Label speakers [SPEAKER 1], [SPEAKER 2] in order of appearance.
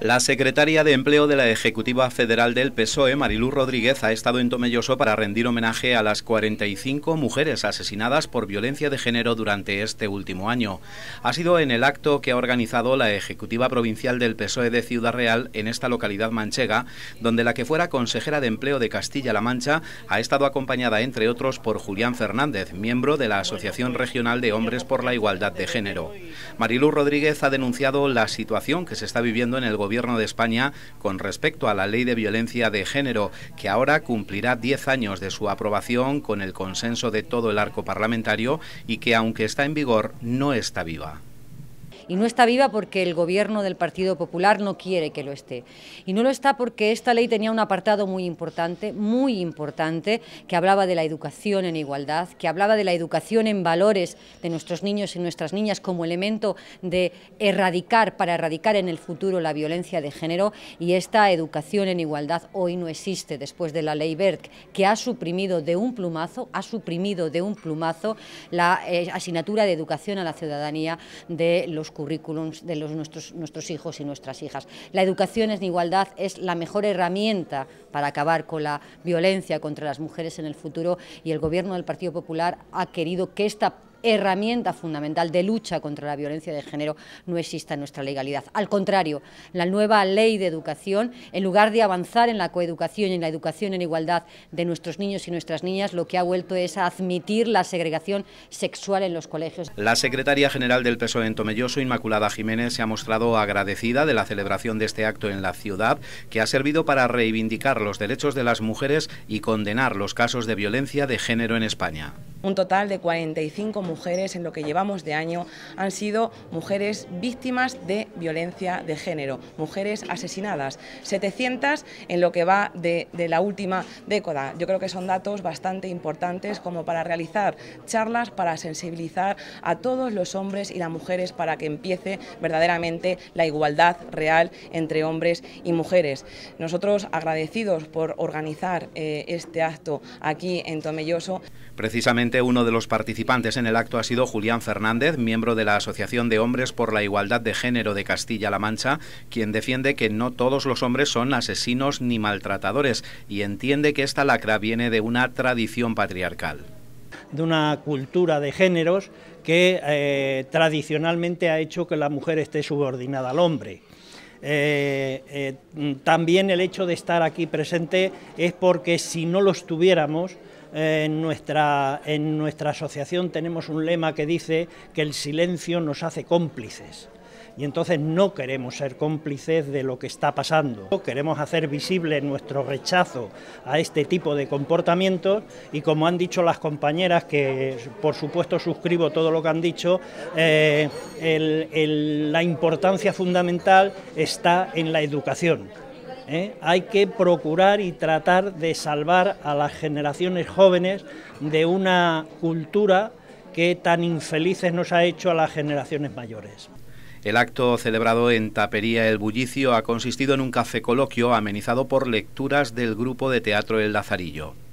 [SPEAKER 1] La secretaria de Empleo de la Ejecutiva Federal del PSOE, Marilú Rodríguez, ha estado en Tomelloso para rendir homenaje a las 45 mujeres asesinadas por violencia de género durante este último año. Ha sido en el acto que ha organizado la Ejecutiva Provincial del PSOE de Ciudad Real en esta localidad manchega, donde la que fuera consejera de Empleo de Castilla-La Mancha ha estado acompañada, entre otros, por Julián Fernández, miembro de la Asociación Regional de Hombres por la Igualdad de Género. Marilú Rodríguez ha denunciado la situación que se está viviendo en el gobierno Gobierno de España con respecto a la Ley de Violencia de Género, que ahora cumplirá 10 años de su aprobación con el consenso de todo el arco parlamentario y que, aunque está en vigor, no está viva.
[SPEAKER 2] Y no está viva porque el gobierno del Partido Popular no quiere que lo esté. Y no lo está porque esta ley tenía un apartado muy importante, muy importante, que hablaba de la educación en igualdad, que hablaba de la educación en valores de nuestros niños y nuestras niñas como elemento de erradicar, para erradicar en el futuro la violencia de género. Y esta educación en igualdad hoy no existe después de la ley BERT, que ha suprimido de un plumazo, ha suprimido de un plumazo la eh, asignatura de educación a la ciudadanía de los currículums de nuestros, nuestros hijos y nuestras hijas. La educación en igualdad es la mejor herramienta para acabar con la violencia contra las mujeres en el futuro y el Gobierno del Partido Popular ha querido que esta herramienta fundamental de lucha contra la violencia de género no exista en nuestra legalidad. Al contrario, la nueva ley de educación, en lugar de avanzar en la coeducación y en la educación en igualdad de nuestros niños y nuestras niñas, lo que ha vuelto es a admitir la segregación sexual en los colegios.
[SPEAKER 1] La secretaria general del PSOE en Tomelloso, Inmaculada Jiménez, se ha mostrado agradecida de la celebración de este acto en la ciudad, que ha servido para reivindicar los derechos de las mujeres y condenar los casos de violencia de género en España.
[SPEAKER 3] Un total de 45 mujeres en lo que llevamos de año han sido mujeres víctimas de violencia de género, mujeres asesinadas, 700 en lo que va de, la última década. Yo creo que son datos bastante importantes como para realizar charlas, para sensibilizar a todos los hombres y las mujeres para que empiece verdaderamente la igualdad real entre hombres y mujeres. Nosotros agradecidos por organizar eh, este acto aquí en Tomelloso.
[SPEAKER 1] Precisamente uno de los participantes en el acto ha sido Julián Fernández, miembro de la Asociación de Hombres por la Igualdad de Género de Castilla-La Mancha, quien defiende que no todos los hombres son asesinos ni maltratadores y entiende que esta lacra viene de una tradición patriarcal.
[SPEAKER 4] De una cultura de géneros que eh, tradicionalmente ha hecho que la mujer esté subordinada al hombre. Eh, eh, también el hecho de estar aquí presente es porque si no lo estuviéramos, en nuestra, asociación tenemos un lema que dice que el silencio nos hace cómplices y entonces no queremos ser cómplices de lo que está pasando. Queremos hacer visible nuestro rechazo a este tipo de comportamientos y como han dicho las compañeras, que por supuesto suscribo todo lo que han dicho, eh, la importancia fundamental está en la educación. ¿eh? hay que procurar y tratar de salvar a las generaciones jóvenes de una cultura que tan infelices nos ha hecho a las generaciones mayores.
[SPEAKER 1] El acto celebrado en Tapería El Bullicio ha consistido en un café coloquio amenizado por lecturas del grupo de
[SPEAKER 2] teatro El Lazarillo.